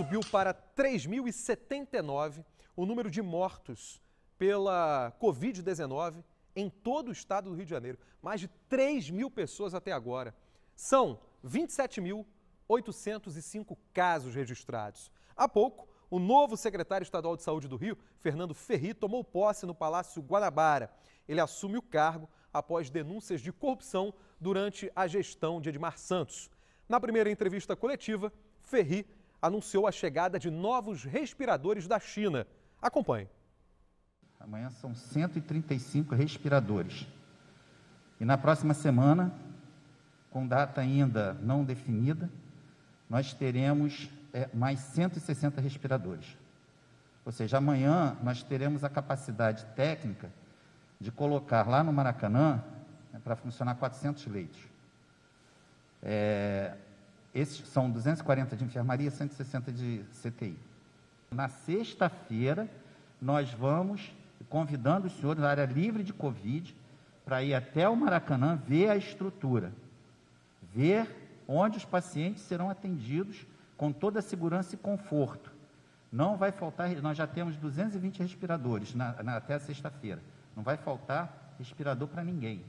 subiu para 3.079 o número de mortos pela Covid-19 em todo o estado do Rio de Janeiro. Mais de 3 mil pessoas até agora. São 27.805 casos registrados. Há pouco, o novo secretário estadual de saúde do Rio, Fernando Ferri, tomou posse no Palácio Guanabara. Ele assume o cargo após denúncias de corrupção durante a gestão de Edmar Santos. Na primeira entrevista coletiva, Ferri anunciou a chegada de novos respiradores da China. Acompanhe. Amanhã são 135 respiradores. E na próxima semana, com data ainda não definida, nós teremos é, mais 160 respiradores. Ou seja, amanhã nós teremos a capacidade técnica de colocar lá no Maracanã né, para funcionar 400 leitos. É, esses são 240 de enfermaria e 160 de CTI. Na sexta-feira, nós vamos convidando os senhores da área livre de Covid para ir até o Maracanã ver a estrutura, ver onde os pacientes serão atendidos com toda a segurança e conforto. Não vai faltar, nós já temos 220 respiradores na, na, até sexta-feira. Não vai faltar respirador para ninguém.